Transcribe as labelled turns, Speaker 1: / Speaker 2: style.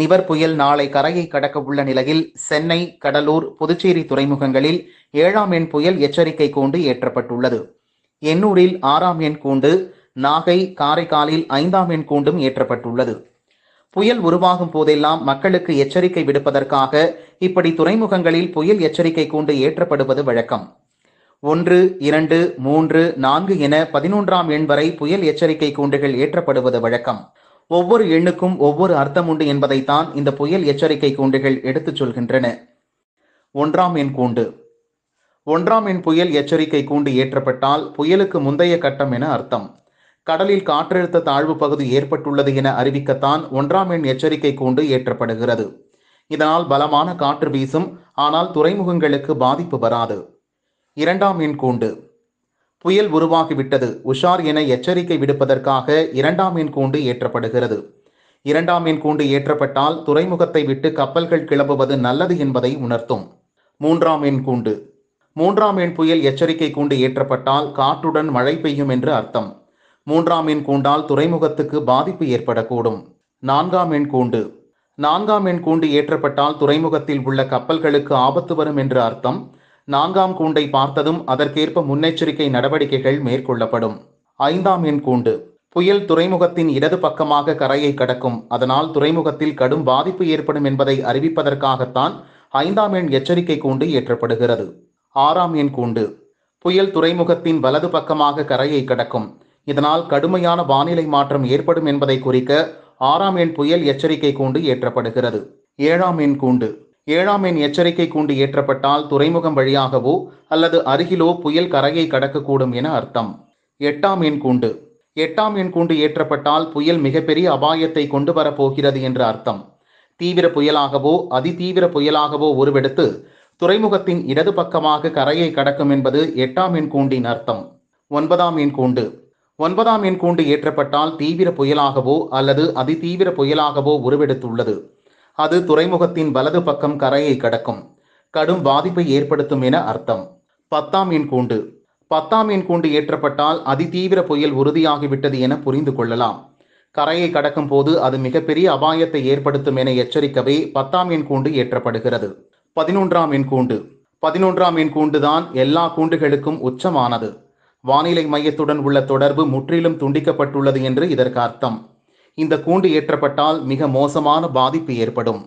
Speaker 1: நிவர் புயல் நாளை கரையை கடக்க உள்ள நிலையில் சென்னை கடலூர் புதுச்சேரி துறைமுகங்களில் ஏழாம் எண் புயல் எச்சரிக்கை கூண்டு ஏற்றப்பட்டுள்ளது எண்ணூரில் ஆறாம் எண் கூண்டு நாகை காரைக்காலில் ஐந்தாம் எண் கூண்டும் ஏற்றப்பட்டுள்ளது புயல் உருவாகும் போதெல்லாம் மக்களுக்கு எச்சரிக்கை விடுப்பதற்காக இப்படி துறைமுகங்களில் புயல் எச்சரிக்கை கூண்டு ஏற்றப்படுவது வழக்கம் ஒன்று இரண்டு மூன்று நான்கு என பதினொன்றாம் எண் வரை புயல் எச்சரிக்கை கூண்டுகள் ஏற்றப்படுவது வழக்கம் ஒவ்வொரு எண்ணுக்கும் ஒவ்வொரு அர்த்தம் உண்டு என்பதைத்தான் இந்த புயல் எச்சரிக்கை கூண்டுகள் எடுத்துச் சொல்கின்றன ஒன்றாம் எண் கூண்டு ஒன்றாம் எண் புயல் எச்சரிக்கை கூண்டு ஏற்றப்பட்டால் புயலுக்கு முந்தைய கட்டம் என அர்த்தம் கடலில் காற்றழுத்த தாழ்வு பகுதி ஏற்பட்டுள்ளது என அறிவிக்கத்தான் ஒன்றாம் எண் எச்சரிக்கை கூண்டு ஏற்றப்படுகிறது இதனால் பலமான காற்று வீசும் ஆனால் துறைமுகங்களுக்கு பாதிப்பு வராது இரண்டாம் எண் கூண்டு புயல் உருவாகிவிட்டது உஷார் என எச்சரிக்கை விடுப்பதற்காக இரண்டாம் எண் கூண்டு ஏற்றப்படுகிறது இரண்டாம் எண் கூண்டு ஏற்றப்பட்டால் துறைமுகத்தை விட்டு கப்பல்கள் கிளம்புவது நல்லது என்பதை உணர்த்தும் மூன்றாம் எண் கூண்டு மூன்றாம் எண் புயல் எச்சரிக்கை கூண்டு ஏற்றப்பட்டால் காற்றுடன் மழை பெய்யும் என்று அர்த்தம் மூன்றாம் எண் கூண்டால் துறைமுகத்துக்கு பாதிப்பு ஏற்படக்கூடும் நான்காம் எண் கூண்டு நான்காம் எண் கூண்டு ஏற்றப்பட்டால் துறைமுகத்தில் உள்ள கப்பல்களுக்கு ஆபத்து வரும் என்று அர்த்தம் நான்காம் கூண்டை பார்த்ததும் அதற்கேற்ப முன்னெச்சரிக்கை நடவடிக்கைகள் மேற்கொள்ளப்படும் ஐந்தாம் எண் கூண்டு புயல் துறைமுகத்தின் இடது பக்கமாக கரையை கடக்கும் அதனால் துறைமுகத்தில் கடும் பாதிப்பு ஏற்படும் என்பதை அறிவிப்பதற்காகத்தான் ஐந்தாம் எண் எச்சரிக்கை கூண்டு ஏற்றப்படுகிறது ஆறாம் எண் கூண்டு புயல் துறைமுகத்தின் வலது பக்கமாக கரையை கடக்கும் இதனால் கடுமையான வானிலை மாற்றம் ஏற்படும் என்பதை குறிக்க ஆறாம் எண் புயல் எச்சரிக்கை கூண்டு ஏற்றப்படுகிறது ஏழாம் எண் கூண்டு ஏழாம் எண் எச்சரிக்கை கூண்டு ஏற்றப்பட்டால் துறைமுகம் வழியாகவோ அல்லது அருகிலோ புயல் கரையை கடக்கக்கூடும் என அர்த்தம் எட்டாம் எண் கூண்டு எட்டாம் எண் கூண்டு ஏற்றப்பட்டால் புயல் மிகப்பெரிய அபாயத்தை கொண்டு வரப்போகிறது என்று அர்த்தம் தீவிர புயலாகவோ அதிதீவிர புயலாகவோ உருவெடுத்து துறைமுகத்தின் இடது பக்கமாக கரையை கடக்கும் என்பது எட்டாம் எண் கூண்டின் அர்த்தம் ஒன்பதாம் எண் கூண்டு ஒன்பதாம் எண் கூண்டு ஏற்றப்பட்டால் தீவிர புயலாகவோ அல்லது அதிதீவிர புயலாகவோ உருவெடுத்துள்ளது அது துறைமுகத்தின் வலது பக்கம் கரையை கடக்கும் கடும் பாதிப்பை ஏற்படுத்தும் என அர்த்தம் பத்தாம் எண் கூண்டு பத்தாம் எண் கூண்டு ஏற்றப்பட்டால் அதிதீவிர புயல் உறுதியாகிவிட்டது என புரிந்து கொள்ளலாம் கரையை கடக்கும் போது அது மிகப்பெரிய அபாயத்தை ஏற்படுத்தும் என எச்சரிக்கவே பத்தாம் எண் கூண்டு ஏற்றப்படுகிறது பதினொன்றாம் எண் கூண்டு பதினொன்றாம் எண் கூண்டுதான் எல்லா கூண்டுகளுக்கும் உச்சமானது வானிலை மையத்துடன் உள்ள தொடர்பு முற்றிலும் துண்டிக்கப்பட்டுள்ளது என்று இதற்கு அர்த்தம் இந்த கூண்டு ஏற்றப்பட்டால் மிக மோசமான பாதிப்பு ஏற்படும்